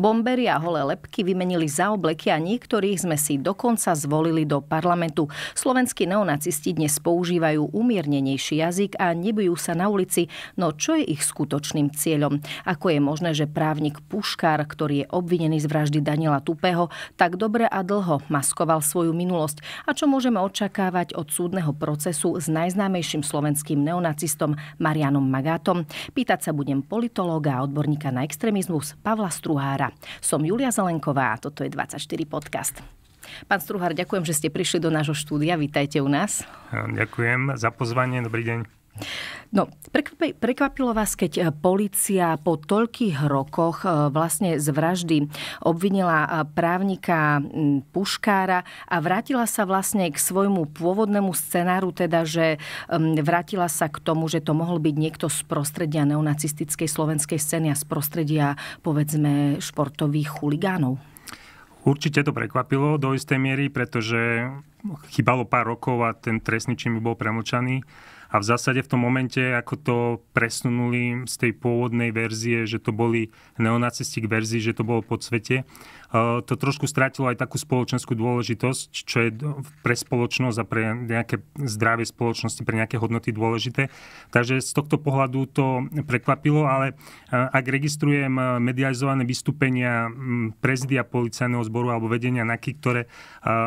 Bombery a holé lepky vymenili za obleky a niektorých sme si dokonca zvolili do parlamentu. Slovenskí neonacisti dnes používajú umiernenejší jazyk a nebujú sa na ulici, no čo je ich skutočným cieľom? Ako je možné, že právnik Puškár, ktorý je obvinený z vraždy Daniela Tupého, tak dobre a dlho maskoval svoju minulosť? A čo môžeme očakávať od súdneho procesu s najznámejším slovenským neonacistom Marianom Magátom? Pýtať sa budem politológa a odborníka na extrémizmus Pavla Struhára. Som Julia Zelenková a toto je 24 podcast. Pán Struhár, ďakujem, že ste prišli do nášho štúdia. Vítajte u nás. Ďakujem za pozvanie. Dobrý deň. No, prekvapilo vás, keď e, policia po toľkých rokoch e, vlastne z vraždy obvinila e, právnika Puškára a vrátila sa vlastne k svojmu pôvodnému scenáru, teda, že vrátila sa k tomu, že to mohol byť niekto z prostredia neonacistickej slovenskej scény a z prostredia, povedzme, športových chuligánov. Určite to prekvapilo do istej miery, pretože chýbalo pár rokov a ten trestný čin bol premočaný. A v zásade v tom momente, ako to presunuli z tej pôvodnej verzie, že to boli neonacisti k verzii, že to bolo pod svete, e, to trošku strátilo aj takú spoločenskú dôležitosť, čo je pre spoločnosť a pre nejaké zdravie spoločnosti, pre nejaké hodnoty dôležité. Takže z tohto pohľadu to prekvapilo, ale e, ak registrujem e, medializované vystúpenia prezidia policajného zboru alebo vedenia NAKY, ktoré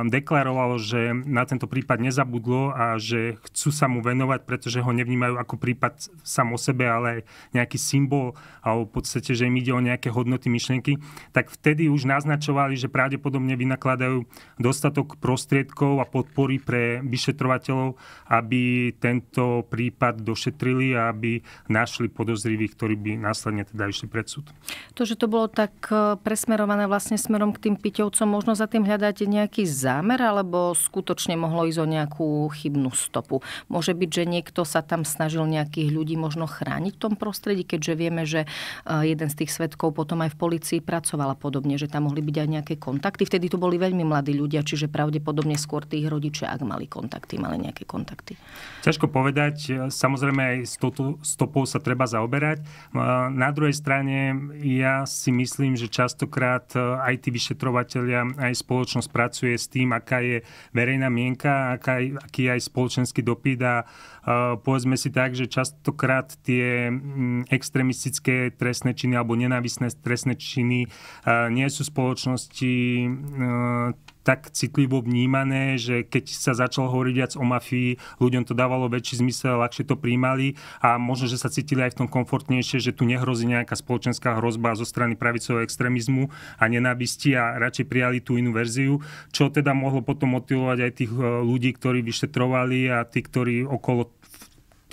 deklarovalo, že na tento prípad nezabudlo a že chcú sa mu venovať pretože ho nevnímajú ako prípad sám o sebe, ale nejaký symbol a v podstate, že im ide o nejaké hodnoty myšlienky, tak vtedy už naznačovali, že pravdepodobne vynakladajú dostatok prostriedkov a podpory pre vyšetrovateľov, aby tento prípad došetrili a aby našli podozrivých, ktorí by následne teda išli pred súd. To, že to bolo tak e, presmerované vlastne smerom k tým piťovcom, možno za tým hľadáte nejaký zámer alebo skutočne mohlo ísť o nejakú chybnú stopu. Môže byť, že nie niekto sa tam snažil nejakých ľudí možno chrániť v tom prostredí, keďže vieme, že e, jeden z tých svetkov potom aj v policii pracovala podobne, že tam mohli byť aj nejaké kontakty. Vtedy to boli veľmi mladí ľudia, čiže pravdepodobne skôr tých rodičia, ak mali kontakty, mali nejaké kontakty. Ťažko povedať, e, samozrejme aj stopou sa treba zaoberať. E, na druhej strane ja si myslím, že častokrát aj tí vyšetrovateľia, aj spoločnosť pracuje s tým, aká je verejná mienka, aká, aký je aj spoločenský dopyt a, uh, povedzme si tak, že častokrát tie mm, extremistické trestné činy alebo nenávisné trestné činy nie sú spoločnosti e, tak citlivo vnímané, že keď sa začalo hovoriť viac o mafii, ľuďom to dávalo väčší zmysel, ľahšie to príjmali a možno, že sa cítili aj v tom komfortnejšie, že tu nehrozí nejaká spoločenská hrozba zo strany pravicového extrémizmu a nenávisti a radšej prijali tú inú verziu, čo teda mohlo potom motivovať aj tých e, ľudí, ktorí vyšetrovali a tí, ktorí okolo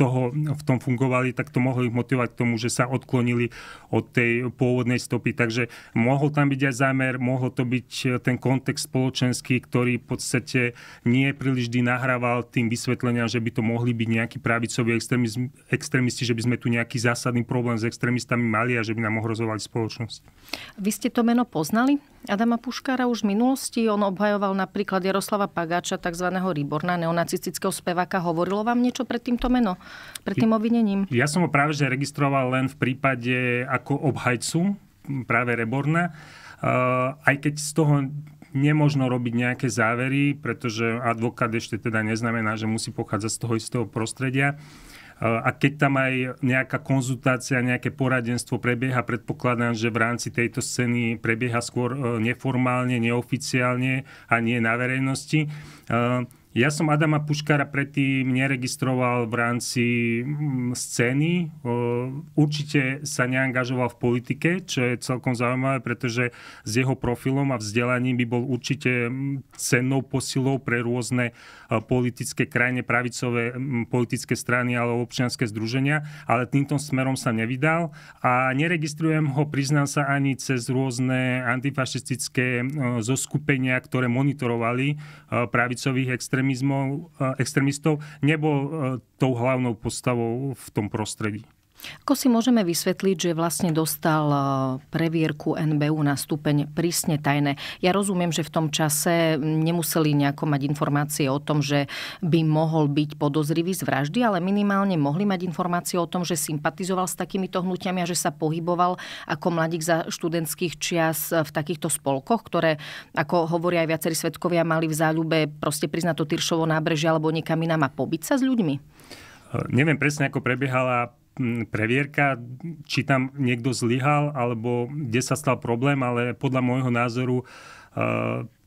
toho, v tom fungovali, tak to mohlo ich motivovať k tomu, že sa odklonili od tej pôvodnej stopy. Takže mohol tam byť aj zámer, mohol to byť e, ten kontext spoločenský, ktorý v podstate nie príliš vždy nahrával tým vysvetleniam, že by to mohli byť nejakí pravicoví extrémisti, že by sme tu nejaký zásadný problém s extrémistami mali a že by nám ohrozovali spoločnosť. Vy ste to meno poznali? Adama Puškára už v minulosti, on obhajoval napríklad Jaroslava Pagáča, tzv. Ryborna, neonacistického speváka. Hovorilo vám niečo pred týmto meno? pred tým obvinením? Ja som ho práve že registroval len v prípade ako obhajcu, práve Reborna. Uh, aj keď z toho nemožno robiť nejaké závery, pretože advokát ešte teda neznamená, že musí pochádzať z toho istého prostredia. Uh, a keď tam aj nejaká konzultácia, nejaké poradenstvo prebieha, predpokladám, že v rámci tejto scény prebieha skôr uh, neformálne, neoficiálne a nie na verejnosti ja som Adama Puškara predtým neregistroval v rámci mm, scény. Určite sa neangažoval v politike, čo je celkom zaujímavé, pretože s jeho profilom a vzdelaním by bol určite mm, cennou posilou pre rôzne e, politické, krajine pravicové mm, politické strany alebo občianské združenia, ale týmto smerom sa nevydal a neregistrujem ho, priznám sa, ani cez rôzne antifašistické e, zoskupenia, ktoré monitorovali e, pravicových extrémistov extrémistov nebol e, tou hlavnou postavou v tom prostredí. Ako si môžeme vysvetliť, že vlastne dostal eh, previerku NBU na stupeň prísne tajné? Ja rozumiem, že v tom čase nemuseli nejako mať informácie o tom, že by mohol byť podozrivý z vraždy, ale minimálne mohli mať informácie o tom, že sympatizoval s takýmito hnutiami a že sa pohyboval ako mladík za študentských čias eh, v takýchto spolkoch, ktoré, ako hovoria aj viacerí svetkovia, mali v záľube proste priznať to Tyršovo nábrežie alebo niekam inám a pobyť sa s ľuďmi? Eh, neviem presne, ako prebiehala previerka, či tam niekto zlyhal, alebo kde sa stal problém, ale podľa môjho názoru e,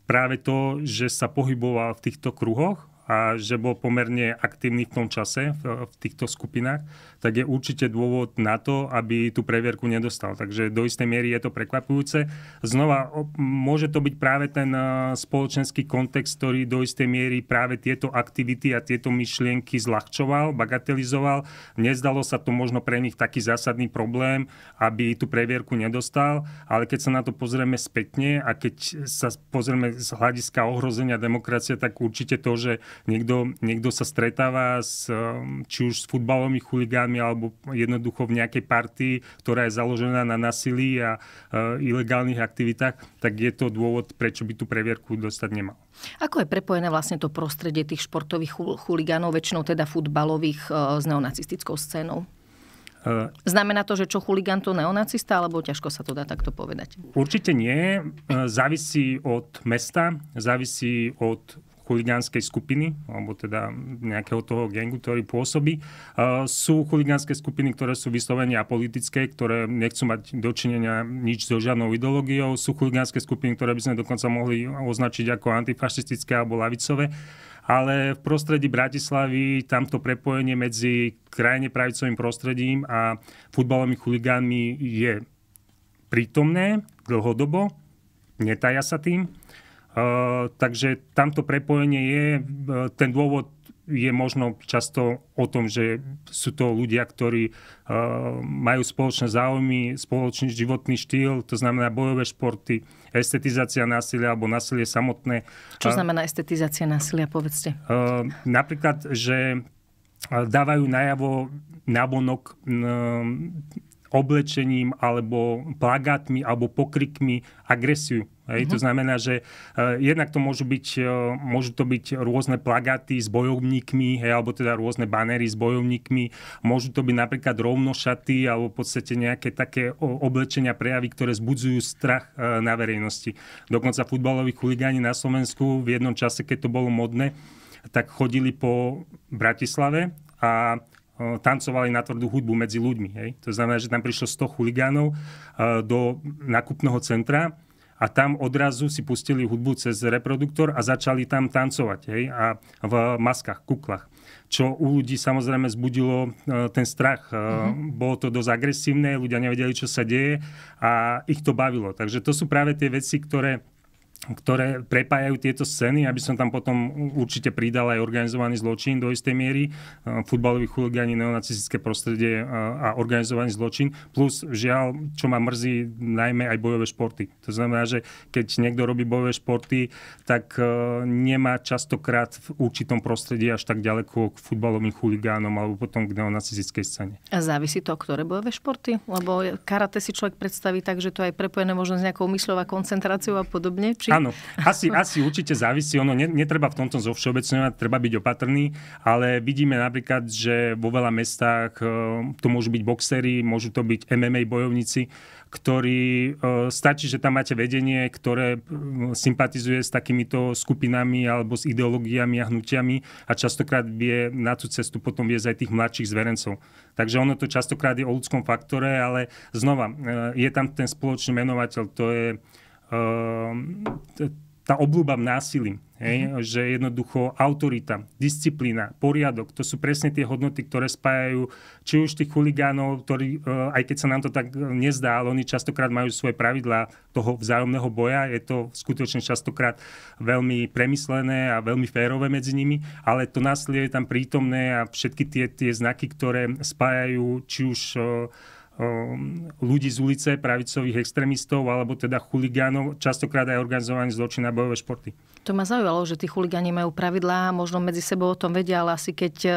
práve to, že sa pohyboval v týchto kruhoch, a že bol pomerne aktívny v tom čase v, v týchto skupinách, tak je určite dôvod na to, aby tú previerku nedostal. Takže do istej miery je to prekvapujúce. Znova, môže to byť práve ten e, spoločenský kontext, ktorý do istej miery práve tieto aktivity a tieto myšlienky zľahčoval, bagatelizoval. Nezdalo sa to možno pre nich taký zásadný problém, aby tú previerku nedostal, ale keď sa na to pozrieme spätne a keď sa pozrieme z hľadiska ohrozenia demokracie, tak určite to, že Niekto, niekto sa stretáva s, um, či už s futbalovými chuligánmi alebo jednoducho v nejakej partii, ktorá je založená na nasilí a e, ilegálnych aktivitách, tak je to dôvod, prečo by tú previerku dostať nemal. Ako je prepojené vlastne to prostredie tých športových chuligánov, väčšinou teda futbalových e, s neonacistickou scénou? Uh, Znamená to, že čo chuligán to neonacista, alebo ťažko sa to dá takto povedať? Určite nie. Závisí od mesta, závisí od chuligánskej skupiny, alebo teda nejakého toho gengu, ktorý pôsobí. Sú chuligánske skupiny, ktoré sú vyslovene apolitické, ktoré nechcú mať dočinenia nič so žiadnou ideológiou. Sú chuligánske skupiny, ktoré by sme dokonca mohli označiť ako antifašistické alebo lavicové ale v prostredí Bratislavy tamto prepojenie medzi krajine pravicovým prostredím a futbalovými chuligánmi je prítomné dlhodobo, netaja sa tým Eh, takže tamto prepojenie je, eh, ten dôvod je možno často o tom, že sú to ľudia, ktorí eh, majú spoločné záujmy, spoločný životný štýl, to znamená bojové športy, estetizácia násilia alebo násilie samotné. Čo znamená estetizácia násilia, povedzte? Napríklad, že dávajú najavo nabonok mm, oblečením alebo plagátmi alebo pokrikmi agresiu Hej, uh-huh. To mhm. znamená, že uh, jednak to môžu byť, uh, môžu to byť rôzne plagaty s bojovníkmi, hej, alebo teda rôzne banery s bojovníkmi, môžu to byť napríklad rovnošaty alebo v podstate nejaké také oblečenia, prejavy, ktoré zbudzujú strach uh, na verejnosti. Dokonca futbaloví chuligáni na Slovensku v jednom čase, keď to bolo modné, tak chodili po Bratislave a tancovali na tvrdú hudbu medzi ľuďmi. Hej. To znamená, že tam prišlo 100 chuligánov do nakupného centra a tam odrazu si pustili hudbu cez reproduktor a začali tam tancovať hej, a v maskách, kuklách. Čo u ľudí samozrejme zbudilo e, ten strach. Mm-hmm. Bolo to dosť agresívne, ľudia nevedeli, čo sa deje a ich to bavilo. Takže to sú práve tie veci, ktoré ktoré prepájajú tieto scény, aby som tam potom určite pridal aj organizovaný zločin do istej miery, e, futbalový chuligáni, neonacistické prostredie e, a organizovaný zločin, plus žiaľ, čo ma mrzí, najmä aj bojové športy. To znamená, že keď niekto robí bojové športy, tak e, nemá častokrát v určitom prostredí až tak ďaleko k futbalovým chuligánom alebo potom k neonacistickej scéne. A závisí to, ktoré bojové športy? Lebo karate si človek predstaví tak, že to je prepojené možno s nejakou mysľou a koncentráciou a podobne. Či Áno, asi, asi určite závisí. Ono netreba v tomto zovšeobecňovať, treba byť opatrný, ale vidíme napríklad, že vo veľa mestách e, to môžu byť boxery, môžu to byť MMA bojovníci, ktorí, e, stačí, že tam máte vedenie, ktoré e, sympatizuje s takýmito skupinami alebo s ideológiami a hnutiami a častokrát vie na tú cestu potom viesť aj tých mladších zverencov. Takže ono to častokrát je o ľudskom faktore, ale znova, je tam ten spoločný menovateľ, to je Ehm, tá obľúba násilí, Hej? Mm-hmm. Že jednoducho autorita, disciplína, poriadok, to sú presne tie hodnoty, ktoré spájajú či už tých chuligánov, ktorí, e, aj keď sa nám to tak nezdá, ale oni častokrát majú svoje pravidlá toho vzájomného boja. Je to skutočne častokrát veľmi premyslené a veľmi férové medzi nimi, ale to násilie je tam prítomné a všetky tie, tie znaky, ktoré spájajú či už e, Um, ľudí z ulice, pravicových extrémistov alebo teda chuligánov, častokrát aj organizovaných zločin a bojové športy. To ma zaujalo, že tí chuligáni majú pravidlá, možno medzi sebou o tom vedia, ale asi keď e,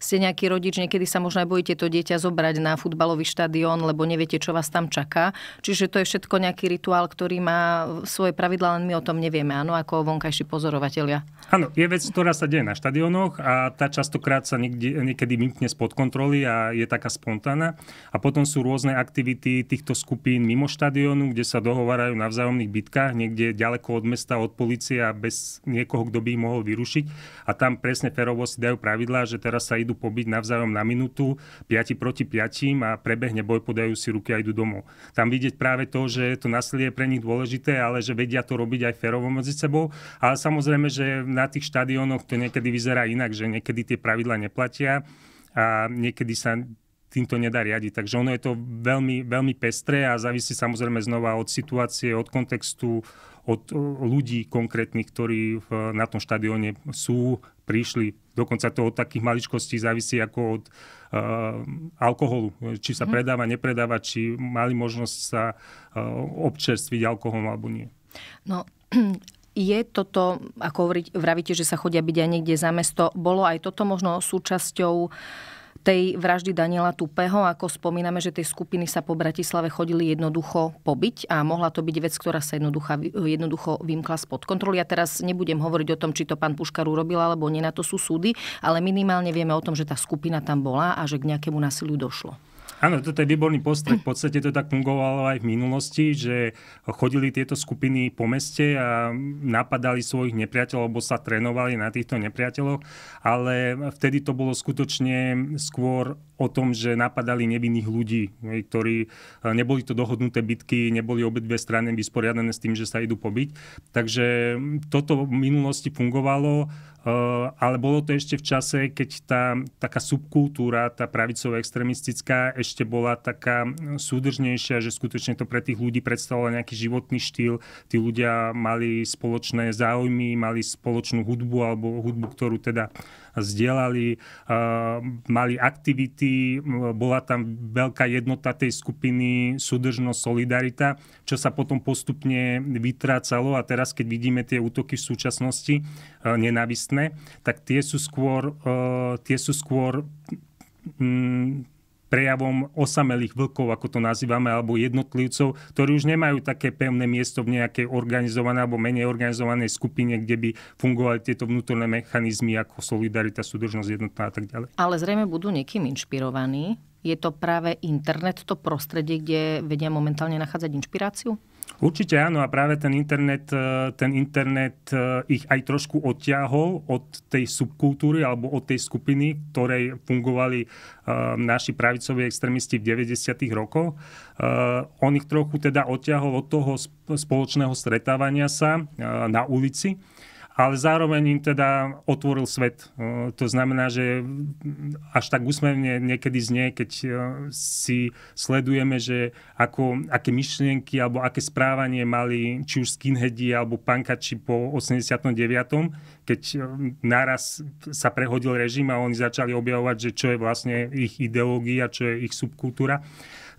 ste nejaký rodič, niekedy sa možno aj bojíte to dieťa zobrať na futbalový štadión, lebo neviete, čo vás tam čaká. Čiže to je všetko nejaký rituál, ktorý má svoje pravidlá, len my o tom nevieme, áno, ako vonkajší pozorovatelia. Áno, je vec, ktorá sa deje na štadiónoch a tá častokrát sa niekde, niekedy vymkne spod kontroly a je taká spontánna. A potom sú rôzne aktivity týchto skupín mimo štadiónu, kde sa dohovárajú na vzájomných bitkách, niekde ďaleko od mesta, od policie a bez bez niekoho, kto by ich mohol vyrušiť. A tam presne ferovo si dajú pravidlá, že teraz sa idú pobiť navzájom na minútu, 5 proti 5 a prebehne boj, podajú si ruky a idú domov. Tam vidieť práve to, že to násilie je pre nich dôležité, ale že vedia to robiť aj ferovo medzi sebou. Ale samozrejme, že na tých štadiónoch to niekedy vyzerá inak, že niekedy tie pravidlá neplatia a niekedy sa týmto nedá riadiť. Takže ono je to veľmi, veľmi pestré a závisí samozrejme znova od situácie, od kontextu, od e, ľudí konkrétnych, ktorí v, na tom štadióne sú, prišli. Dokonca to od takých maličkostí závisí ako od uh, alkoholu. Či sa mhm. predáva, nepredáva, či mali možnosť sa uh, občerstviť alkoholom alebo nie. No, je toto, ako hovoríte, vravíte, že sa chodia byť aj niekde za mesto, bolo aj toto možno súčasťou uh, tej vraždy Daniela Tupého, ako spomíname, že tej skupiny sa po Bratislave chodili jednoducho pobiť a mohla to byť vec, ktorá sa jednoducho vymkla spod kontroly. Ja teraz nebudem hovoriť o tom, či to pán Puškar urobil alebo nie, na to sú súdy, ale minimálne vieme o tom, že tá skupina tam bola a že k nejakému násiliu došlo. Áno, toto je výborný postreh. V podstate to tak fungovalo aj v minulosti, že chodili tieto skupiny po meste a napadali svojich nepriateľov, alebo sa trénovali na týchto nepriateľoch, ale vtedy to bolo skutočne skôr o tom, že napadali nevinných ľudí, ktorí e, neboli to dohodnuté bitky, neboli obidve strany vysporiadané s tým, že sa idú pobiť. Takže toto v minulosti fungovalo, e, ale bolo to ešte v čase, keď tá taká subkultúra, tá pravicová extremistická, ešte bola taká súdržnejšia, že skutočne to pre tých ľudí predstavovalo nejaký životný štýl. Tí ľudia mali spoločné záujmy, mali spoločnú hudbu alebo hudbu, ktorú teda zdieľali, e, mali aktivity, komunity, bola tam veľká jednota tej skupiny, súdržnosť, solidarita, čo sa potom postupne vytrácalo a teraz, keď vidíme tie útoky v súčasnosti e, nenávistné, tak tie sú skôr, e, tie sú skôr prejavom osamelých vlkov, ako to nazývame, alebo jednotlivcov, ktorí už nemajú také pevné miesto v nejakej organizovanej alebo menej organizovanej skupine, kde by fungovali tieto vnútorné mechanizmy ako solidarita, súdržnosť, jednotná a tak ďalej. Ale zrejme budú niekým inšpirovaní. Je to práve internet, to prostredie, kde vedia momentálne nachádzať inšpiráciu? Určite áno a práve ten internet, e, ten internet e, ich aj trošku odťahol od tej subkultúry alebo od tej skupiny, ktorej fungovali e, naši pravicoví extrémisti v 90. rokoch. On ich trochu teda odťahol od toho spoločného stretávania sa na ulici ale zároveň im teda otvoril svet. To znamená, že až tak úsmevne niekedy znie, keď e, si sledujeme, že ako, aké myšlienky alebo aké správanie mali či už skinheadi alebo pankači po 89., keď e, naraz sa prehodil režim a oni začali objavovať, že čo je vlastne ich ideológia, čo je ich subkultúra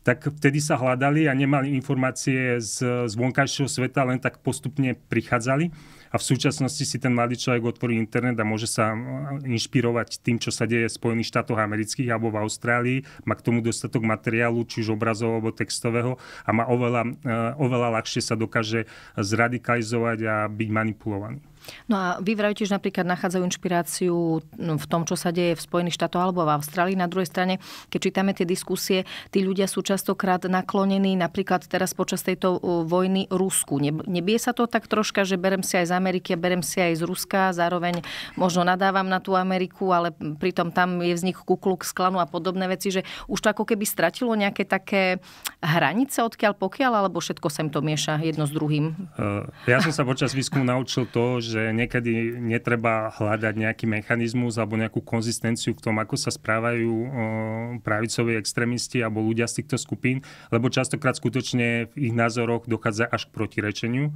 tak vtedy sa hľadali a nemali informácie z, z vonkajšieho sveta, len tak postupne prichádzali. A v súčasnosti si ten mladý človek otvorí internet a môže sa inšpirovať tým, čo sa deje v Spojených štátoch amerických alebo v Austrálii. Má k tomu dostatok materiálu, či už obrazov alebo textového a má oveľa, e, oveľa ľahšie sa dokáže zradikalizovať a byť manipulovaný. No a vy vravíte, že napríklad nachádzajú inšpiráciu no, v tom, čo sa deje v Spojených štátoch alebo v Austrálii. Na druhej strane, keď čítame tie diskusie, tí ľudia sú častokrát naklonení napríklad teraz počas tejto vojny Rusku. Nebie sa to tak troška, že berem si aj z Ameriky a berem si aj z Ruska, zároveň možno nadávam na tú Ameriku, ale pritom tam je vznik kukluk, sklanu a podobné veci, že už to ako keby stratilo nejaké také hranice, odkiaľ pokiaľ, alebo všetko sem to mieša jedno s druhým? E, ja som sa počas výskumu naučil to, že že niekedy netreba hľadať nejaký mechanizmus alebo nejakú konzistenciu k tomu, ako sa správajú pravicoví extrémisti alebo ľudia z týchto skupín, lebo častokrát skutočne v ich názoroch dochádza až k protirečeniu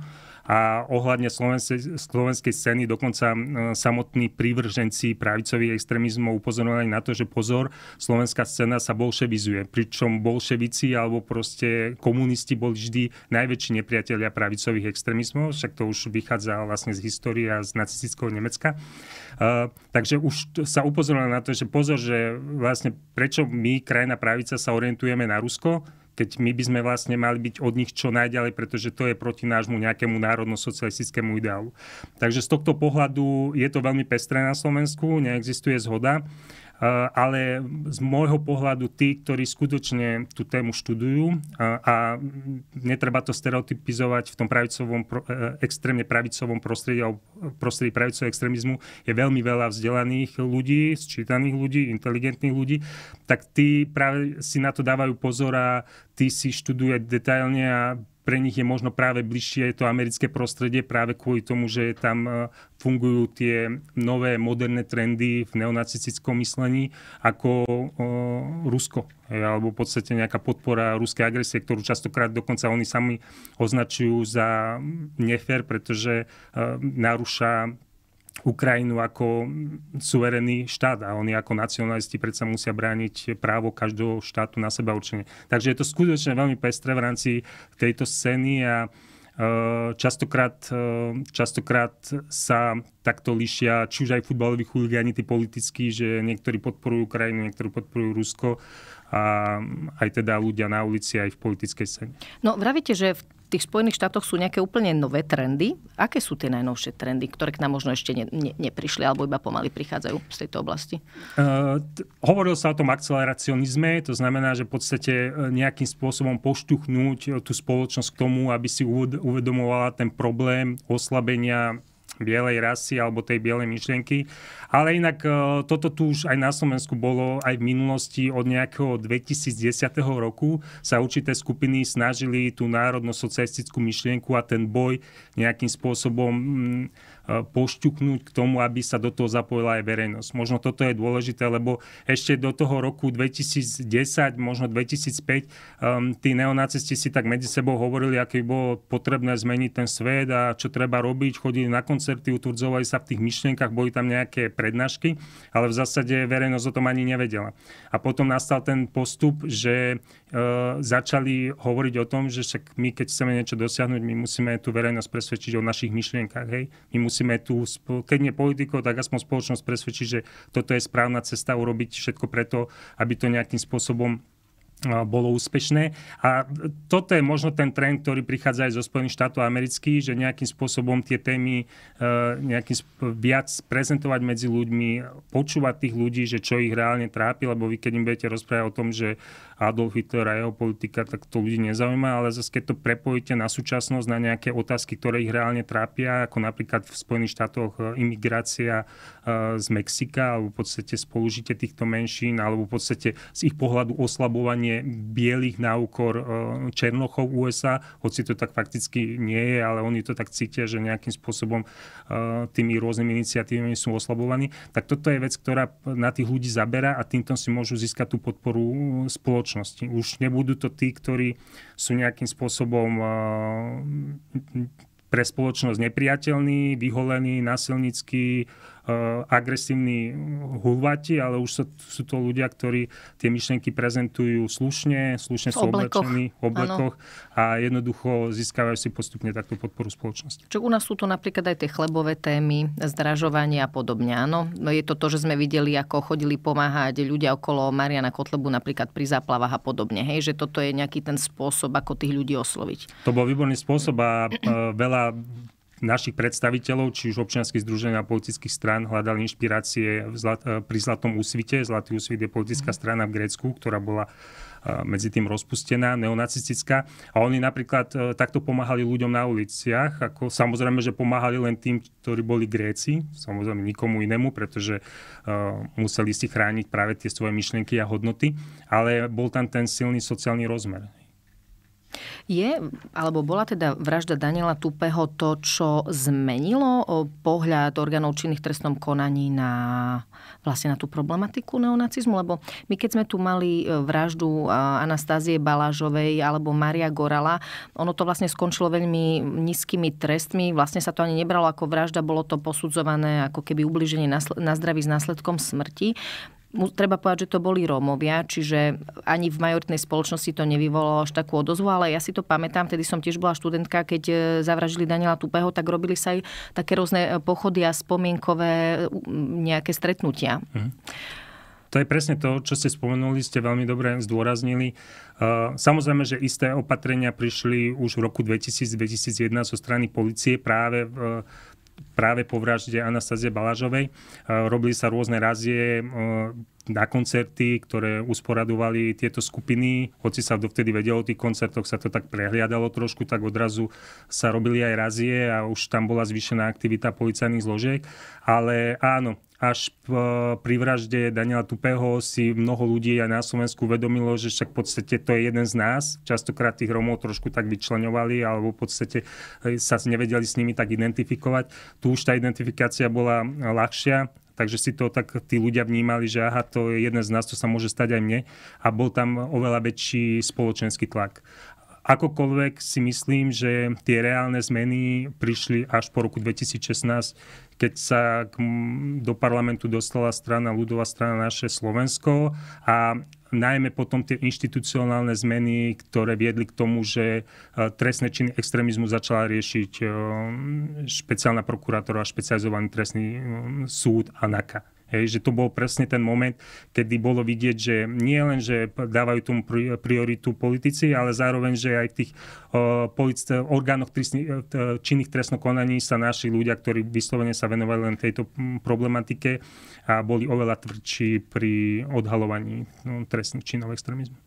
a ohľadne slovenskej, slovenskej scény dokonca e, samotní prívrženci pravicových extrémizmov upozorňovali na to, že pozor, slovenská scéna sa bolševizuje, pričom bolševici alebo proste komunisti boli vždy najväčší nepriatelia pravicových extrémizmov, však to už vychádza vlastne z histórie a z nacistického Nemecka. Uh, takže už sa upozorňovali na to, že pozor, že vlastne prečo my, krajina pravica, sa orientujeme na Rusko, keď my by sme vlastne mali byť od nich čo najďalej, pretože to je proti nášmu nejakému národno-socialistickému ideálu. Takže z tohto pohľadu je to veľmi pestré na Slovensku, neexistuje zhoda. Eh, ale z môjho pohľadu tí, ktorí skutočne tú tému študujú eh, a netreba to stereotypizovať v tom pravicovom, eh, extrémne pravicovom prostredí alebo prostredí pravicového extrémizmu, je veľmi veľa vzdelaných ľudí, sčítaných ľudí, inteligentných ľudí, tak tí práve si na to dávajú pozor a tí si študuje detailne a pre nich je možno práve bližšie to americké prostredie práve kvôli tomu, že tam e, fungujú tie nové moderné trendy v neonacistickom myslení ako e, Rusko. Alebo v podstate nejaká podpora ruskej agresie, ktorú častokrát dokonca oni sami označujú za nefér, pretože e, narúša Ukrajinu ako suverénny štát a oni ako nacionalisti predsa musia brániť právo každého štátu na seba určenie. Takže je to skutočne veľmi pestré v rámci tejto scény a e, Častokrát, e, častokrát sa takto lišia, či už aj futbaloví chuligáni, tí politickí, že niektorí podporujú Ukrajinu, niektorí podporujú Rusko a aj teda ľudia na ulici, aj v politickej scéne. No vravíte, že v tých Spojených štátoch sú nejaké úplne nové trendy. Aké sú tie najnovšie trendy, ktoré k nám možno ešte ne, ne, neprišli alebo iba pomaly prichádzajú z tejto oblasti? Uh, t- hovorilo sa o tom akceleracionizme, to znamená, že v podstate e, nejakým spôsobom poštuchnúť tú spoločnosť k tomu, aby si uvedomovala ten problém oslabenia bielej rasy alebo tej bielej myšlienky. Ale inak e, toto tu už aj na Slovensku bolo aj v minulosti od nejakého 2010 roku sa určité skupiny snažili tú národno-socialistickú myšlienku a ten boj nejakým spôsobom mm, E, pošťuknúť k tomu, aby sa do toho zapojila aj verejnosť. Možno toto je dôležité, lebo ešte do toho roku 2010, možno 2005, um, tí neonacisti si tak medzi sebou hovorili, aké bolo potrebné zmeniť ten svet a čo treba robiť. Chodili na koncerty, utvrdzovali sa v tých myšlienkach, boli tam nejaké prednášky, ale v zásade verejnosť o tom ani nevedela. A potom nastal ten postup, že e, začali hovoriť o tom, že však my, keď chceme niečo dosiahnuť, my musíme tú verejnosť presvedčiť o našich myšlienkach. Hej? My musíme tu, keď nie politikov, tak aspoň spoločnosť presvedčiť, že toto je správna cesta urobiť všetko preto, aby to nejakým spôsobom bolo úspešné. A toto je možno ten trend, ktorý prichádza aj zo Spojených štátov amerických, že nejakým spôsobom tie témy e, nejakým viac prezentovať medzi ľuďmi, počúvať tých ľudí, že čo ich reálne trápi, lebo vy keď im budete rozprávať o tom, že Adolf Hitler a jeho politika, tak to ľudí nezaujíma, ale zase keď to prepojíte na súčasnosť, na nejaké otázky, ktoré ich reálne trápia, ako napríklad v Spojených štátoch e, imigrácia e, z Mexika, alebo v podstate spolužite týchto menšín, alebo v podstate z ich pohľadu oslabovanie vytlačenie bielých na úkor e, černochov USA, hoci to tak fakticky nie je, ale oni to tak cítia, že nejakým spôsobom e, tými rôznymi iniciatívami sú oslabovaní. Tak toto je vec, ktorá na tých ľudí zabera a týmto si môžu získať tú podporu e, spoločnosti. Už nebudú to tí, ktorí sú nejakým spôsobom pre spoločnosť nepriateľní, vyholený, násilnícky, Eh, agresívni hulvati, ale už sú, sú to ľudia, ktorí tie myšlenky prezentujú slušne, slušne sú oblečení v oblekoch ano. a jednoducho získavajú si postupne takú podporu spoločnosti. Čo u nás sú to napríklad aj tie chlebové témy, zdražovanie a podobne. Áno, no je to to, že sme videli, ako chodili pomáhať ľudia okolo Mariana Kotlebu napríklad pri záplavách a podobne. Hej, že toto je nejaký ten spôsob, ako tých ľudí osloviť. To bol výborný spôsob a eh, veľa našich predstaviteľov, či už občianských združení a politických strán, hľadali inšpirácie zlat, e, pri Zlatom úsvite. Zlatý úsvit je politická mhm. strana v Grécku, ktorá bola e, medzi tým rozpustená, neonacistická. A oni napríklad e, takto pomáhali ľuďom na uliciach. Ako, samozrejme, že pomáhali len tým, ktorí boli Gréci, samozrejme nikomu inému, pretože uh, museli si chrániť práve tie svoje myšlienky a hodnoty. Ale bol tam ten silný sociálny rozmer je, alebo bola teda vražda Daniela Tupeho to, čo zmenilo pohľad orgánov činných trestnom konaní na vlastne na tú problematiku neonacizmu? Lebo my keď sme tu mali e, vraždu Anastázie Balážovej alebo Maria Gorala, ono to vlastne skončilo veľmi nízkymi trestmi, vlastne sa to ani nebralo ako vražda, bolo to posudzované ako keby ubliženie na zdraví s následkom smrti. Treba povedať, že to boli Rómovia, čiže ani v majoritnej spoločnosti to nevyvolalo až takú odozvu, ale ja si to pamätám, vtedy som tiež bola študentka, keď e, zavražili Daniela Tupého, tak robili sa aj také rôzne e, pochody a spomienkové nejaké stretnutia. Mhm. To je presne to, čo ste spomenuli, ste veľmi dobre zdôraznili. E, samozrejme, že isté opatrenia prišli už v roku 2000-2001 zo strany policie práve v práve po vražde Anastázie Balážovej. E, robili sa rôzne razie e, na koncerty, ktoré usporadovali tieto skupiny. Hoci sa dovtedy vedelo o tých koncertoch, sa to tak prehliadalo trošku, tak odrazu sa robili aj razie a už tam bola zvýšená aktivita policajných zložiek. Ale áno, až pri vražde Daniela Tupého si mnoho ľudí aj na Slovensku vedomilo, že však v podstate to je jeden z nás. Častokrát tých Romov trošku tak vyčlenovali alebo v podstate e, sa nevedeli s nimi tak identifikovať. Tu už tá identifikácia bola ľahšia, takže si to tak tí ľudia vnímali, že aha, to je jeden z nás, to sa môže stať aj mne a bol tam oveľa väčší spoločenský tlak. Akokoľvek si myslím, že tie reálne zmeny prišli až po roku 2016, keď sa do parlamentu dostala strana ľudová strana naše Slovensko a najmä potom tie inštitucionálne zmeny, ktoré viedli k tomu, že e, trestné činy extrémizmu začala riešiť e, špeciálna prokurátora, špecializovaný trestný súd a NAKA. Hej, že to bol presne ten moment, kedy bolo vidieť, že nie len, že dávajú tomu prioritu politici, ale zároveň, že aj v tých orgánoch e, činných trestnokonaní sa naši ľudia, ktorí vyslovene sa venovali len tejto problematike a boli oveľa tvrdší pri odhalovaní no, trestných činov extrémizmu.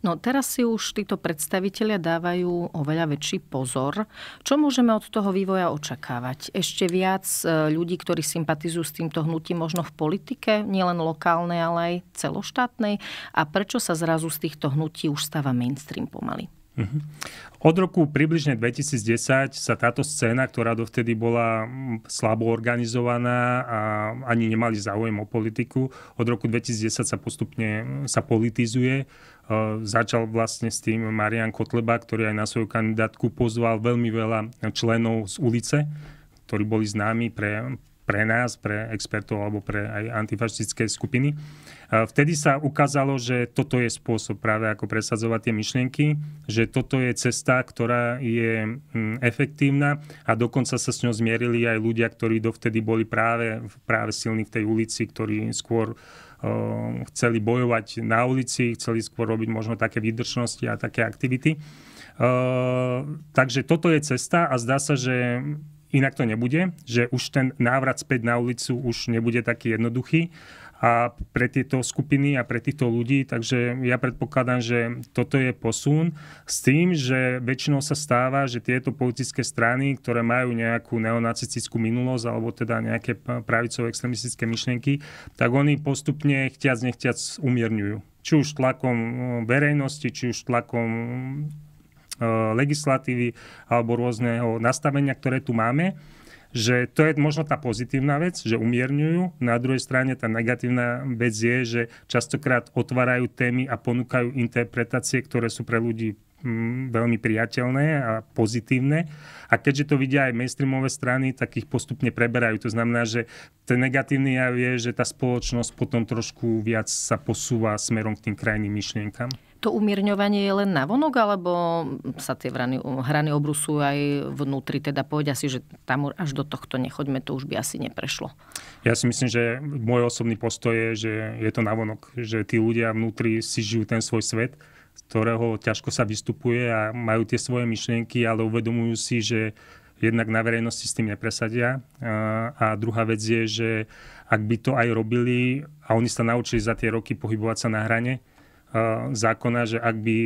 No teraz si už títo predstavitelia dávajú oveľa väčší pozor. Čo môžeme od toho vývoja očakávať? Ešte viac e, ľudí, ktorí sympatizujú s týmto hnutím možno v politike, nielen lokálnej, ale aj celoštátnej. A prečo sa zrazu z týchto hnutí už stáva mainstream pomaly? Mhm. Od roku približne 2010 sa táto scéna, ktorá dovtedy bola slabo organizovaná a ani nemali záujem o politiku, od roku 2010 sa postupne sa politizuje E, začal vlastne s tým Marian Kotleba, ktorý aj na svoju kandidátku pozval veľmi veľa členov z ulice, ktorí boli známi pre, pre nás, pre expertov alebo pre aj antifašistické skupiny. E, vtedy sa ukázalo, že toto je spôsob práve ako presadzovať tie myšlienky, že toto je cesta, ktorá je mm, efektívna a dokonca sa s ňou zmierili aj ľudia, ktorí dovtedy boli práve, práve silní v tej ulici, ktorí skôr uh, Um, chceli bojovať na ulici, chceli skôr robiť možno také výdržnosti a také aktivity. Uh, takže toto je cesta a zdá sa, že inak to nebude, že už ten návrat späť na ulicu už nebude taký jednoduchý a pre tieto skupiny a pre týchto ľudí. Takže ja predpokladám, že toto je posun s tým, že väčšinou sa stáva, že tieto politické strany, ktoré majú nejakú neonacistickú minulosť alebo teda nejaké pravicové extremistické myšlienky, tak oni postupne chtiac nechtiac umierňujú. Či už tlakom e, verejnosti, či už tlakom e, legislatívy alebo rôzneho nastavenia, ktoré tu máme že to je možno tá pozitívna vec, že umierňujú. Na druhej strane tá negatívna vec je, že častokrát otvárajú témy a ponúkajú interpretácie, ktoré sú pre ľudí mm, veľmi priateľné a pozitívne. A keďže to vidia aj mainstreamové strany, tak ich postupne preberajú. To znamená, že ten negatívny jav je, že tá spoločnosť potom trošku viac sa posúva smerom k tým krajným myšlienkam to umierňovanie je len navonok, alebo sa tie hrany, hrany obrusujú aj vnútri? Teda povedia si, že tam až do tohto nechoďme, to už by asi neprešlo. Ja si myslím, že môj osobný postoj je, že je to navonok. Že tí ľudia vnútri si žijú ten svoj svet, z ktorého ťažko sa vystupuje a majú tie svoje myšlienky, ale uvedomujú si, že jednak na verejnosti s tým nepresadia. A druhá vec je, že ak by to aj robili a oni sa naučili za tie roky pohybovať sa na hrane, zákona, že ak by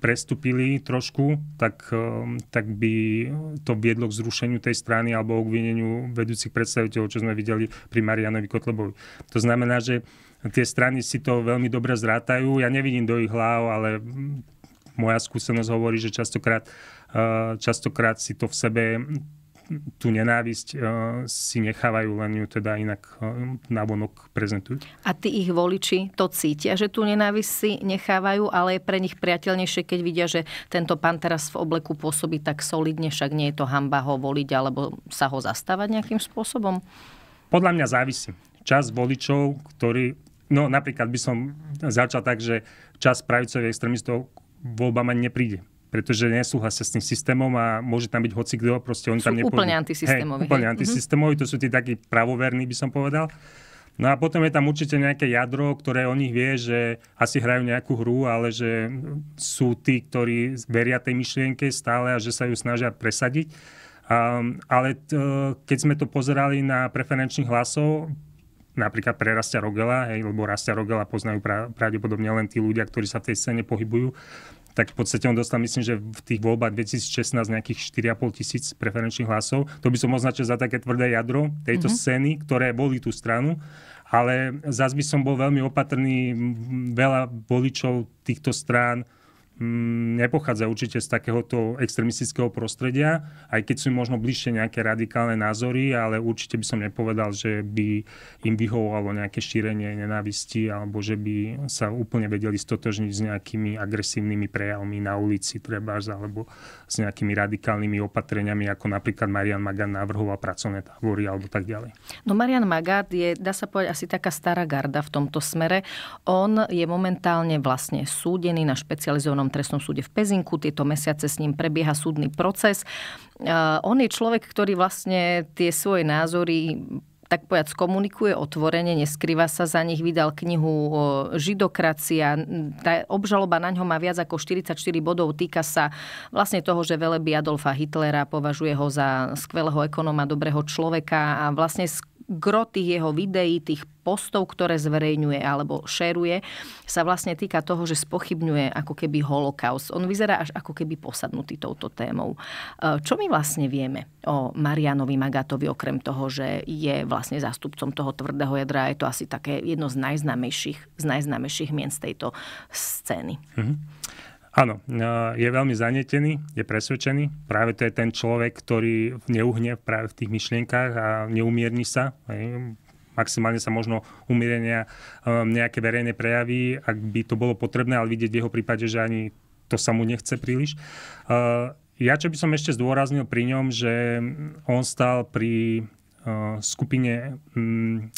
prestúpili trošku, tak, e, tak by to viedlo k zrušeniu tej strany alebo k vineniu vedúcich predstaviteľov, čo sme videli pri Marianovi Kotlebovi. To znamená, že tie strany si to veľmi dobre zrátajú. Ja nevidím do ich hlav, ale moja skúsenosť hovorí, že častokrát, e, častokrát si to v sebe tú nenávisť e, si nechávajú, len ju teda inak e, vonok prezentujú. A tí ich voliči to cítia, že tú nenávisť si nechávajú, ale je pre nich priateľnejšie, keď vidia, že tento pán teraz v obleku pôsobí tak solidne, však nie je to hamba ho voliť alebo sa ho zastávať nejakým spôsobom? Podľa mňa závisí. Čas voličov, ktorí... No napríklad by som začal tak, že čas pravicových extrémistov voľbama nepríde pretože nesúhlasia s tým systémom a môže tam byť hoci kto, proste oni sú tam nepôjdu. úplne antisystémoví. Hey, úplne hej. antisystémoví, mhm. to sú tí takí pravoverní, by som povedal. No a potom je tam určite nejaké jadro, ktoré o nich vie, že asi hrajú nejakú hru, ale že sú tí, ktorí veria tej myšlienke stále a že sa ju snažia presadiť. Um, ale t- keď sme to pozerali na preferenčných hlasov, napríklad pre Rastia Rogela, hej, lebo Rastia Rogela poznajú pra- pravdepodobne len tí ľudia, ktorí sa v tej scéne pohybujú, tak v podstate on dostal, myslím, že v tých voľbách 2016 nejakých 4,5 tisíc preferenčných hlasov. To by som označil za také tvrdé jadro tejto mm-hmm. scény, ktoré boli tú stranu. Ale zás by som bol veľmi opatrný, veľa voličov týchto strán Mm, nepochádza určite z takéhoto extremistického prostredia, aj keď sú možno bližšie nejaké radikálne názory, ale určite by som nepovedal, že by im vyhovovalo nejaké šírenie nenávisti alebo že by sa úplne vedeli stotožniť s nejakými agresívnymi prejavmi na ulici trebárs alebo s nejakými radikálnymi opatreniami, ako napríklad Marian Magan navrhoval pracovné tábory alebo tak ďalej. No Marian Magát je, dá sa povedať, asi taká stará garda v tomto smere. On je momentálne vlastne súdený na špecializovanom Krajskom trestnom súde v Pezinku. Tieto mesiace s ním prebieha súdny proces. E, on je človek, ktorý vlastne tie svoje názory tak povedať, komunikuje otvorene, neskrýva sa za nich, vydal knihu Židokracia. Tá obžaloba na ňo má viac ako 44 bodov, týka sa vlastne toho, že velebí Adolfa Hitlera, považuje ho za skvelého ekonóma, dobrého človeka a vlastne gro tých jeho videí, tých postov, ktoré zverejňuje alebo šeruje, sa vlastne týka toho, že spochybňuje ako keby holokaust. On vyzerá až ako keby posadnutý touto témou. E, čo my vlastne vieme o Marianovi Magatovi, okrem toho, že je vlastne zástupcom toho tvrdého jadra, je to asi také jedno z najznámejších, z najznámejších mien z tejto scény. Mm-hmm. Áno, je veľmi zanietený, je presvedčený. Práve to je ten človek, ktorý neuhne práve v tých myšlienkách a neumierni sa. Maximálne sa možno umierenia nejaké verejné prejavy, ak by to bolo potrebné, ale vidieť v jeho prípade, že ani to sa mu nechce príliš. Ja čo by som ešte zdôraznil pri ňom, že on stal pri skupine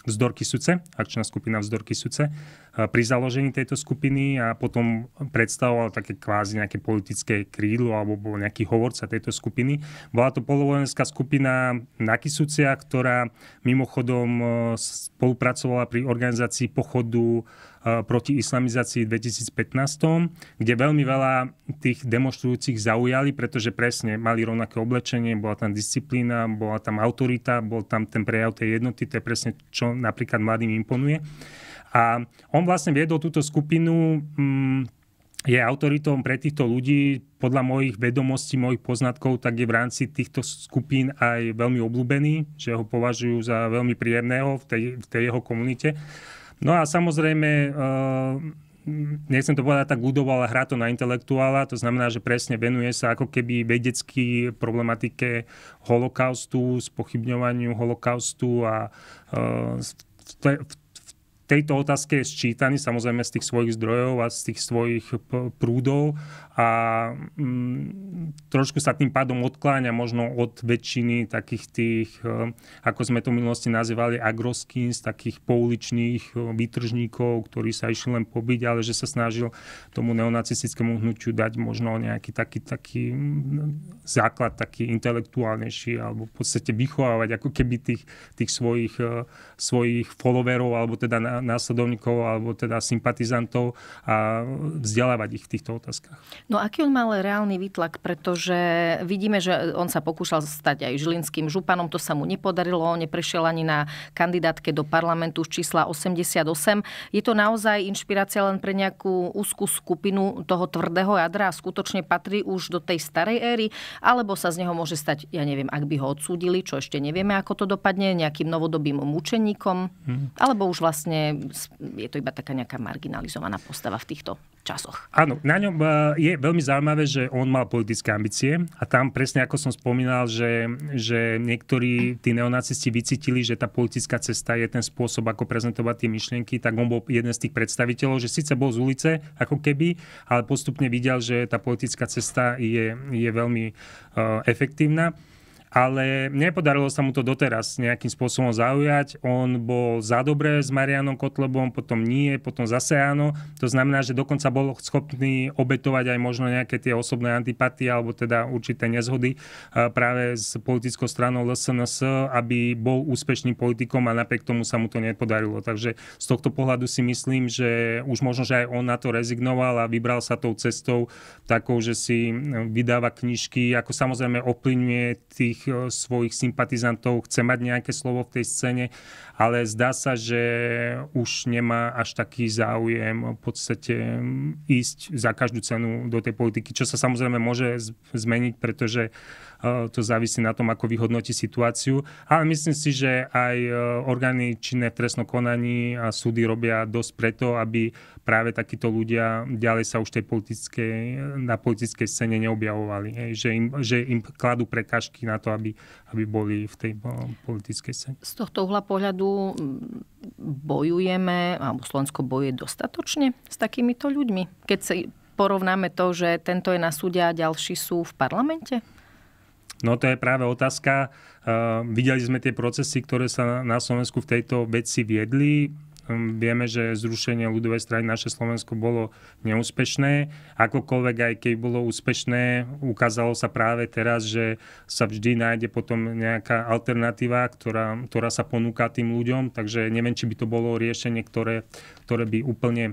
Vzdorky suce, akčná skupina vzdorky Suce, Eh, pri založení tejto skupiny a potom predstavoval také kvázi nejaké politické krídlo alebo bol nejaký hovorca tejto skupiny. Bola to polovojenská skupina na Kisucia, ktorá mimochodom eh, spolupracovala pri organizácii pochodu eh, proti islamizácii v 2015, kde veľmi veľa tých demonstrujúcich zaujali, pretože presne mali rovnaké oblečenie, bola tam disciplína, bola tam autorita, bol tam ten prejav tej jednoty, to je presne čo napríklad mladým imponuje. A on vlastne viedol túto skupinu, mm, je autoritom pre týchto ľudí, podľa mojich vedomostí, mojich poznatkov, tak je v rámci týchto skupín aj veľmi obľúbený, že ho považujú za veľmi príjemného v tej, v tej jeho komunite. No a samozrejme, eh, nechcem to povedať tak ľudovo, ale hrá to na intelektuála, to znamená, že presne venuje sa ako keby vedecký problematike holokaustu, spochybňovaniu holokaustu a eh, v, te, v tejto otázke je sčítaný, samozrejme z tých svojich zdrojov a z tých svojich prúdov a mm, trošku sa tým pádom odkláňa možno od väčšiny takých tých, e, ako sme to v minulosti nazývali, agroskins, takých pouličných e, výtržníkov, ktorí sa išli len pobiť, ale že sa snažil tomu neonacistickému hnutiu dať možno nejaký taký, taký mm, základ, taký intelektuálnejší, alebo v podstate vychovávať ako keby tých, tých svojich, e, svojich followerov, alebo teda následovníkov, alebo teda sympatizantov a vzdelávať ich v týchto otázkach. No aký on mal reálny výtlak, pretože vidíme, že on sa pokúšal stať aj žilinským županom, to sa mu nepodarilo, on neprešiel ani na kandidátke do parlamentu z čísla 88. Je to naozaj inšpirácia len pre nejakú úzkú skupinu toho tvrdého jadra a skutočne patrí už do tej starej éry, alebo sa z neho môže stať, ja neviem, ak by ho odsúdili, čo ešte nevieme, ako to dopadne, nejakým novodobým mučeníkom, hmm. alebo už vlastne je to iba taká nejaká marginalizovaná postava v týchto časoch. Áno, na ňom e, je veľmi zaujímavé, že on mal politické ambície a tam presne ako som spomínal, že, že niektorí tí neonacisti vycítili, že tá politická cesta je ten spôsob, ako prezentovať tie myšlienky, tak on bol jeden z tých predstaviteľov, že síce bol z ulice, ako keby, ale postupne videl, že tá politická cesta je, je veľmi uh, efektívna ale nepodarilo sa mu to doteraz nejakým spôsobom zaujať. On bol za dobré s Marianom Kotlebom, potom nie, potom zase áno. To znamená, že dokonca bol schopný obetovať aj možno nejaké tie osobné antipatie alebo teda určité nezhody e, práve s politickou stranou LSNS, aby bol úspešným politikom a napriek tomu sa mu to nepodarilo. Takže z tohto pohľadu si myslím, že už možno, že aj on na to rezignoval a vybral sa tou cestou takou, že si e, vydáva knižky, ako samozrejme ovplyvňuje tých tých eh, svojich sympatizantov, chce mať nejaké slovo v tej scéne, ale zdá sa, že už nemá až taký záujem v podstate mm, ísť za každú cenu do tej politiky, čo sa samozrejme môže zmeniť, pretože eh, to závisí na tom, ako vyhodnotí situáciu. Ale myslím si, že aj eh, orgány činné v trestnom konaní a súdy robia dosť preto, aby práve takíto ľudia ďalej sa už tej politickej, na politickej scéne neobjavovali. Hej, že, im, že im kladú prekážky na to, aby, aby boli v tej politickej scéne. Z tohto uhla pohľadu mm, bojujeme, alebo Slovensko bojuje dostatočne s takýmito ľuďmi? Keď si porovnáme to, že tento je na súde a ďalší sú v parlamente? No to je práve otázka. Uh, videli sme tie procesy, ktoré sa na Slovensku v tejto veci viedli Ehm, vieme, že zrušenie ľudovej strany naše Slovensko bolo neúspešné. Akokoľvek aj keď bolo úspešné, ukázalo sa práve teraz, že sa vždy nájde potom nejaká alternatíva, ktorá, ktorá sa ponúka tým ľuďom. Takže neviem, či by to bolo riešenie, ktoré, ktoré by úplne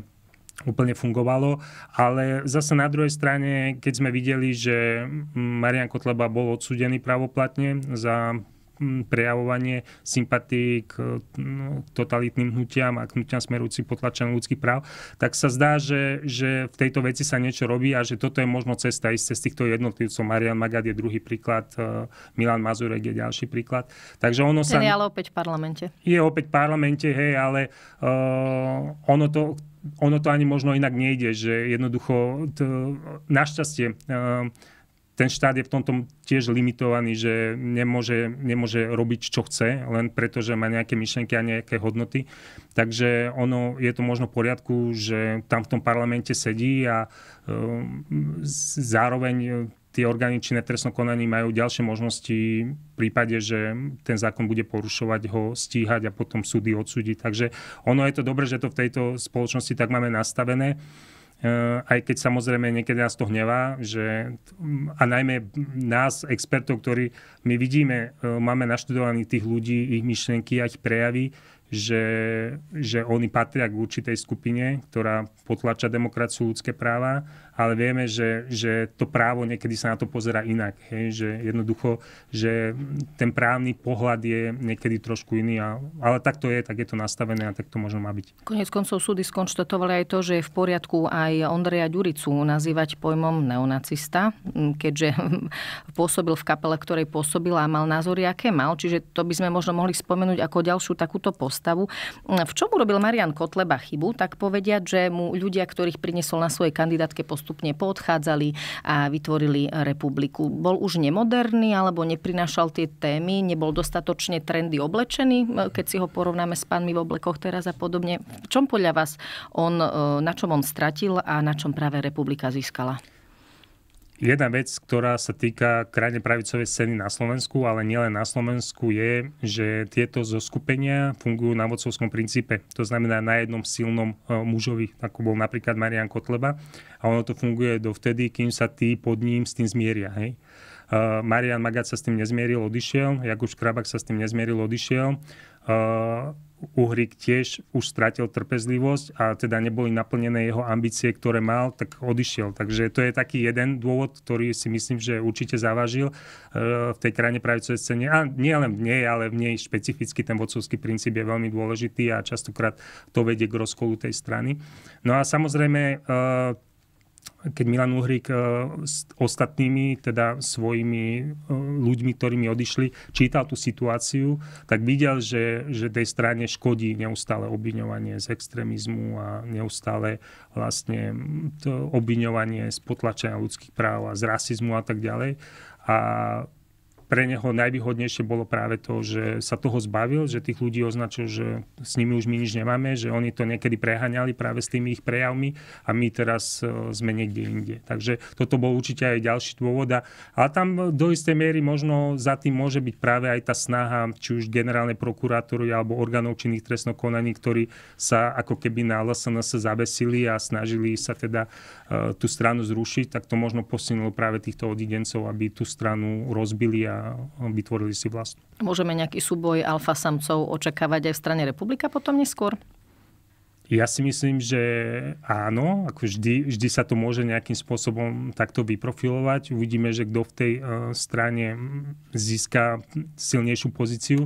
úplne fungovalo, ale zase na druhej strane, keď sme videli, že Marian Kotleba bol odsudený pravoplatne za prejavovanie sympatí k totalitným hnutiam a k hnutiam smerujúci potlačenú ľudských práv, tak sa zdá, že, že v tejto veci sa niečo robí a že toto je možno cesta ísť cez týchto jednotlivcov. Marian Magad je druhý príklad, e, Milan Mazurek je ďalší príklad. Takže ono Ten sa... je ale opäť v parlamente. Je opäť v parlamente, hej, ale uh, ono to, ono to ani možno inak nejde, že jednoducho t, e, našťastie uh, ten štát je v tomto tiež limitovaný, že nemôže, nemôže robiť, čo chce, len preto, že má nejaké myšlenky a nejaké hodnoty. Takže ono je to možno v poriadku, že tam v tom parlamente sedí a e, zároveň e, tie orgány činné trestnom konaní majú ďalšie možnosti v prípade, že ten zákon bude porušovať, ho stíhať a potom súdy odsúdiť. Takže ono je to dobre, že to v tejto spoločnosti tak máme nastavené. Eh, aj keď samozrejme niekedy nás to hnevá, že, mm, a najmä nás, expertov, ktorí my vidíme, eh, máme naštudovaných tých ľudí, ich myšlienky a ich prejavy, že, že oni patria k určitej skupine, ktorá potlača demokraciu, ľudské práva ale vieme, že, že to právo niekedy sa na to pozera inak. Hej? Že jednoducho, že ten právny pohľad je niekedy trošku iný, a, ale tak to je, tak je to nastavené a tak to možno má byť. Konec koncov súdy skonštatovali aj to, že je v poriadku aj Ondreja Ďuricu nazývať pojmom neonacista, keďže pôsobil v kapele, ktorej pôsobil a mal názory, aké mal. Čiže to by sme možno mohli spomenúť ako ďalšiu takúto postavu. V čom urobil Marian Kotleba chybu, tak povediať, že mu ľudia, ktorých priniesol na svojej kandidátke post- postupne podchádzali a vytvorili republiku. Bol už nemoderný alebo neprinášal tie témy, nebol dostatočne trendy oblečený, keď si ho porovnáme s pánmi v oblekoch teraz a podobne. V čom podľa vás on, e, na čom on stratil a na čom práve republika získala? Jedna vec, ktorá sa týka krajne pravicovej scény na Slovensku, ale nielen na Slovensku, je, že tieto zoskupenia fungujú na vodcovskom princípe. To znamená na jednom silnom e, mužovi, ako bol napríklad Marian Kotleba. A ono to funguje dovtedy, kým sa tí pod ním s tým zmieria. Hej? E, Marian Magat sa s tým nezmieril, odišiel. Jakúš Krabak sa s tým nezmieril, odišiel. E, Uhrik tiež už stratil trpezlivosť a teda neboli naplnené jeho ambície, ktoré mal, tak odišiel. Takže to je taký jeden dôvod, ktorý si myslím, že určite závažil e, v tej krajine pravicovej scéne. A nie len v nej, ale v nej špecificky ten vodcovský princíp je veľmi dôležitý a častokrát to vedie k rozkolu tej strany. No a samozrejme e, keď Milan Uhrík e, s ostatnými, teda svojimi e, ľuďmi, ktorými odišli, čítal tú situáciu, tak videl, že, že tej strane škodí neustále obviňovanie z extrémizmu a neustále vlastne to obviňovanie z potlačenia ľudských práv a z rasizmu a tak ďalej. A pre neho najvýhodnejšie bolo práve to, že sa toho zbavil, že tých ľudí označil, že s nimi už my nič nemáme, že oni to niekedy preháňali práve s tými ich prejavmi a my teraz e, sme niekde inde. Takže toto bol určite aj ďalší dôvod. Ale tam do istej miery možno za tým môže byť práve aj tá snaha, či už generálnej prokurátory alebo orgánov činných trestno konaní, ktorí sa ako keby na LSNS zavesili a snažili sa teda e, tú stranu zrušiť, tak to možno posunulo práve týchto odidencov, aby tú stranu rozbili a vytvorili si vlastnú. Môžeme nejaký súboj alfa samcov očakávať aj v strane republika potom neskôr? Ja si myslím, že áno, ako vždy, vždy sa to môže nejakým spôsobom takto vyprofilovať. Uvidíme, že kto v tej e, strane získa silnejšiu pozíciu.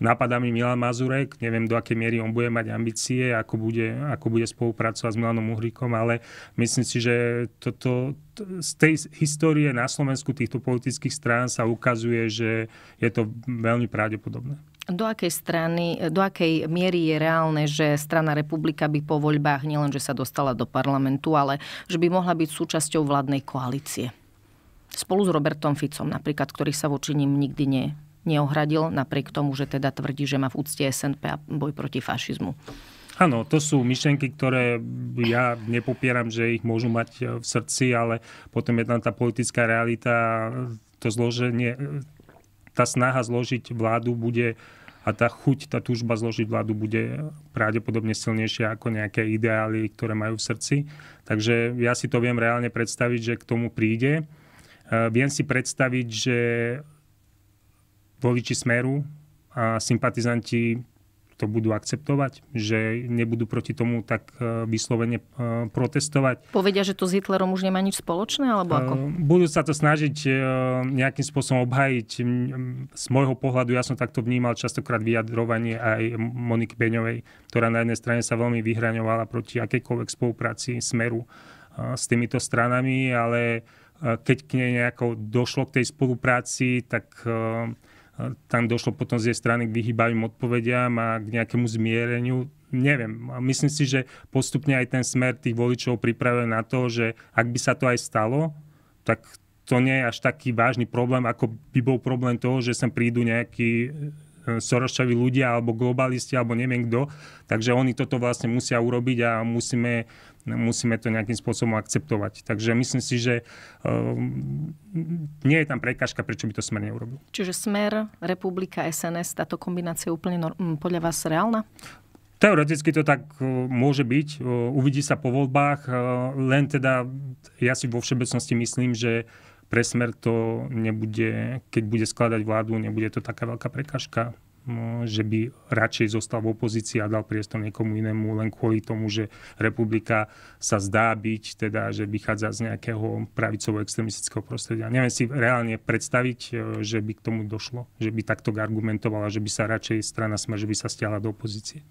Napadá mi Milan Mazurek, neviem do akej miery on bude mať ambície, ako bude, ako bude spolupracovať s Milanom Uhrikom, ale myslím si, že toto, z tej histórie na Slovensku týchto politických strán sa ukazuje, že je to veľmi pravdepodobné. Do akej strany, do akej miery je reálne, že strana republika by po voľbách nielen, že sa dostala do parlamentu, ale že by mohla byť súčasťou vládnej koalície? Spolu s Robertom Ficom napríklad, ktorý sa voči ním nikdy nie neohradil, napriek tomu, že teda tvrdí, že má v úcte SNP a boj proti fašizmu. Áno, to sú myšlenky, ktoré ja nepopieram, že ich môžu mať e, v srdci, ale potom je tam tá politická realita, to zloženie, e, tá snaha zložiť vládu bude a tá chuť, tá túžba zložiť vládu bude pravdepodobne silnejšia ako nejaké ideály, ktoré majú v srdci. Takže ja si to viem reálne predstaviť, že k tomu príde. E, viem si predstaviť, že voliči Smeru a sympatizanti to budú akceptovať, že nebudú proti tomu tak e, vyslovene e, protestovať. Povedia, že to s Hitlerom už nemá nič spoločné, alebo e, ako? Budú sa to snažiť nejakým spôsobom obhajiť. Z môjho pohľadu ja som takto vnímal častokrát vyjadrovanie aj Moniky Beňovej, ktorá na jednej strane sa veľmi vyhraňovala proti akejkoľvek spolupráci Smeru s týmito stranami, ale keď k nej nejako došlo k tej spolupráci, tak tam došlo potom z jej strany k vyhýbavým odpovediam a k nejakému zmiereniu. Neviem, myslím si, že postupne aj ten smer tých voličov pripravil na to, že ak by sa to aj stalo, tak to nie je až taký vážny problém, ako by bol problém toho, že sem prídu nejakí e, Sorošovi ľudia alebo globalisti alebo neviem kto. Takže oni toto vlastne musia urobiť a musíme musíme to nejakým spôsobom akceptovať. Takže myslím si, že uh, nie je tam prekažka, prečo by to Smer neurobil. Čiže Smer, Republika, SNS, táto kombinácia je úplne norm- mm, podľa vás reálna? Teoreticky to tak e, môže byť, e, uvidí sa po voľbách, e, len teda ja si vo všeobecnosti myslím, že pre Smer to nebude, keď bude skladať vládu, nebude to taká veľká prekažka že by radšej zostal v opozícii a dal priestor niekomu inému len kvôli tomu, že republika sa zdá byť, teda, že vychádza z nejakého pravicovo-extremistického prostredia. Neviem si reálne predstaviť, e, že by k tomu došlo, že by takto argumentovala, že by sa radšej strana Smer, že by sa stiahla do opozície.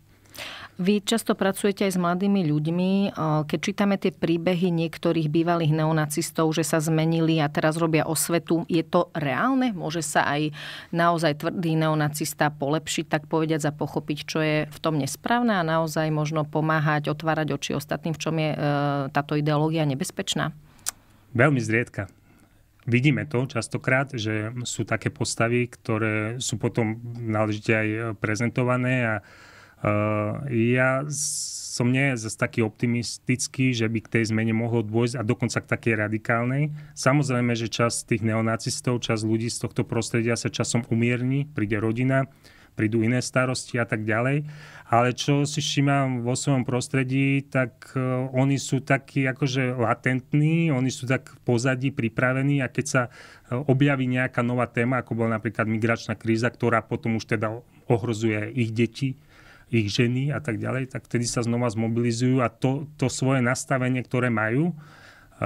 Vy často pracujete aj s mladými ľuďmi. E, keď čítame tie príbehy niektorých bývalých neonacistov, že sa zmenili a teraz robia osvetu, je to reálne? Môže sa aj naozaj tvrdý neonacista polepšiť, tak povediať, a pochopiť, čo je v tom nesprávne a naozaj možno pomáhať, otvárať oči ostatným, v čom je e, táto ideológia nebezpečná? Veľmi zriedka vidíme to častokrát, že sú také postavy, ktoré sú potom náležite aj prezentované a Eh, ja som nie zase taký optimistický, že by k tej zmene mohlo dôjsť a dokonca k takej radikálnej. Samozrejme, že čas tých neonacistov, čas ľudí z tohto prostredia sa časom umierni, príde rodina, prídu iné starosti a tak ďalej. Ale čo si všímam vo svojom prostredí, tak eh, oni sú takí akože latentní, oni sú tak v pozadí pripravení a keď sa eh, objaví nejaká nová téma, ako bola napríklad migračná kríza, ktorá potom už teda ohrozuje ich deti, ich ženy a tak ďalej, tak vtedy sa znova zmobilizujú a to, to svoje nastavenie, ktoré majú, eh,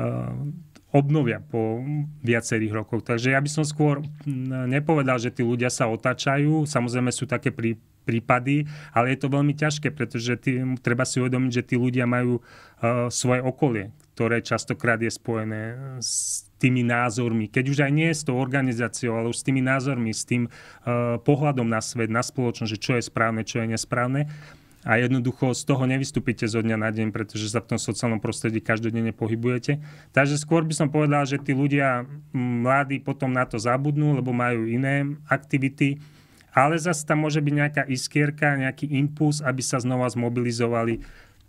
obnovia po viacerých rokoch. Takže ja by som skôr mm, nepovedal, že tí ľudia sa otáčajú. Samozrejme sú také prí, prípady, ale je to veľmi ťažké, pretože tý, treba si uvedomiť, že tí ľudia majú uh, svoje okolie, ktoré častokrát je spojené e, s tými názormi. Keď už aj nie s tou organizáciou, ale už s tými názormi, s tým uh, pohľadom na svet, na spoločnosť, že čo je správne, čo je nesprávne. A jednoducho z toho nevystúpite zo dňa na deň, pretože sa v tom sociálnom prostredí každodenne pohybujete. Takže skôr by som povedal, že tí ľudia mladí potom na to zabudnú, lebo majú iné aktivity ale zase tam môže byť nejaká iskierka, nejaký impuls, aby sa znova zmobilizovali.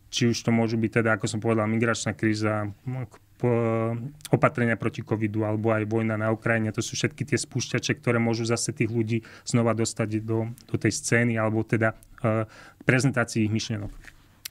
Či už to môžu byť teda, ako som povedal, migračná kríza, opatrenia proti covidu alebo aj vojna na Ukrajine. To sú všetky tie spúšťače, ktoré môžu zase tých ľudí znova dostať do, do tej scény alebo teda k e, uh, prezentácii ich myšlienok.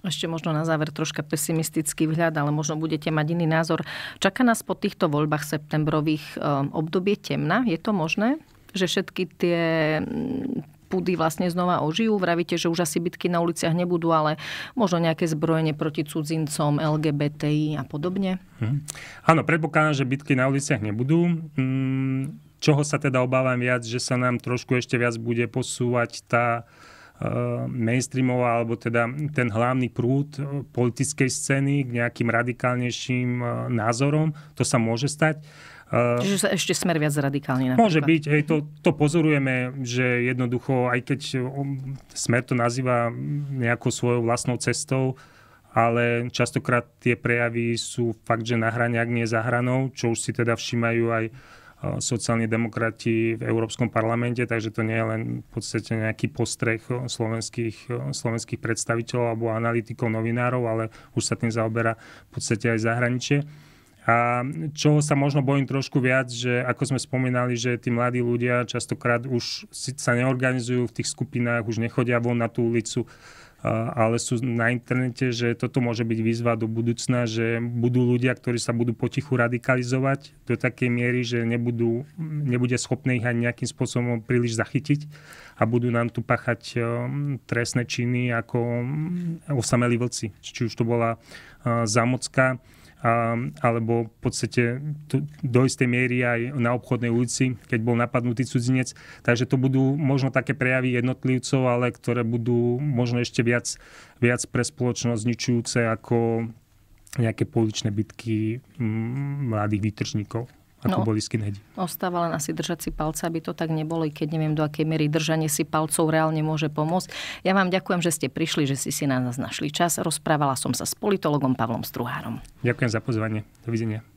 Ešte možno na záver troška pesimistický vhľad, ale možno budete mať iný názor. Čaká nás po týchto voľbách septembrových e, obdobie temna? Je to možné? že všetky tie mm, púdy vlastne znova ožijú. Vravíte, že už asi bitky na uliciach nebudú, ale možno nejaké zbrojenie proti cudzincom, LGBTI a podobne. Hm. Áno, predpokladám, že bitky na uliciach nebudú. Mm, čoho sa teda obávam viac, že sa nám trošku ešte viac bude posúvať tá e, mainstreamová, alebo teda ten hlavný prúd e, politickej scény k nejakým radikálnejším e, názorom. To sa môže stať. Čiže sa ešte smer viac radikálne. Napríklad. Môže byť, hej, to, to pozorujeme, že jednoducho, aj keď smer to nazýva nejakou svojou vlastnou cestou, ale častokrát tie prejavy sú fakt, že na hrane, ak nie za hranou, čo už si teda všímajú aj sociálni demokrati v Európskom parlamente, takže to nie je len v podstate nejaký postreh slovenských, slovenských predstaviteľov alebo analytikov, novinárov, ale už sa tým zaoberá v podstate aj zahraničie. A čo sa možno bojím trošku viac, že ako sme spomínali, že tí mladí ľudia častokrát už sa neorganizujú v tých skupinách, už nechodia von na tú ulicu, ale sú na internete, že toto môže byť výzva do budúcna, že budú ľudia, ktorí sa budú potichu radikalizovať do takej miery, že nebudú, nebude schopné ich ani nejakým spôsobom príliš zachytiť a budú nám tu pachať trestné činy ako mm, osamelí vlci. Či už to bola zamocka, alebo v podstate do istej miery aj na obchodnej ulici, keď bol napadnutý cudzinec. Takže to budú možno také prejavy jednotlivcov, ale ktoré budú možno ešte viac, viac pre spoločnosť zničujúce ako nejaké poličné bitky mladých výtržníkov ako no, boli skinheadi. Ostáva len asi držať si palca, aby to tak nebolo, i keď neviem, do akej miery držanie si palcov reálne môže pomôcť. Ja vám ďakujem, že ste prišli, že ste si na nás našli čas. Rozprávala som sa s politologom Pavlom Struhárom. Ďakujem za pozvanie. Dovidenia.